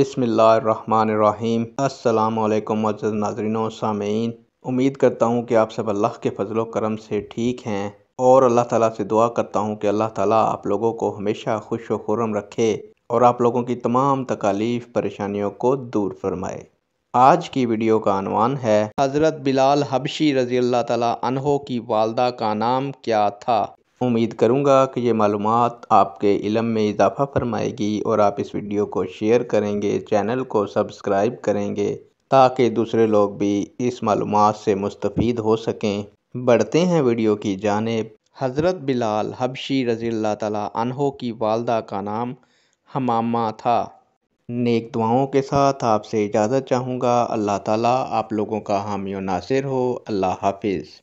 बसमीम् अल्लाम नाजरीन सामीन उम्मीद करता हूँ कि आप सब अल्लाह के फजल करम से ठीक हैं और अल्लाह ताला से दुआ करता हूँ कि अल्लाह ताला आप लोगों को हमेशा खुश व खुरम रखे और आप लोगों की तमाम तकालीफ परेशानियों को दूर फरमाए आज की वीडियो का अनवान है हज़रत बिलाल हबशी रज़ी अल्लाह तला की वालदा का नाम क्या था उम्मीद करूँगा कि ये मालूम आपके इलम में इजाफ़ा फरमाएगी और आप इस वीडियो को शेयर करेंगे चैनल को सब्सक्राइब करेंगे ताकि दूसरे लोग भी इस मालूम से मुस्तफ़ हो सकें बढ़ते हैं वीडियो की जानब हज़रत बिलाल हबशी रज़ी तहों तहो की वालदा का नाम हमामा था नेक दुआओं के साथ आपसे इजाज़त चाहूँगा अल्लाह ताली आप लोगों का हामी नासिर हो अल्लाह हाफिज़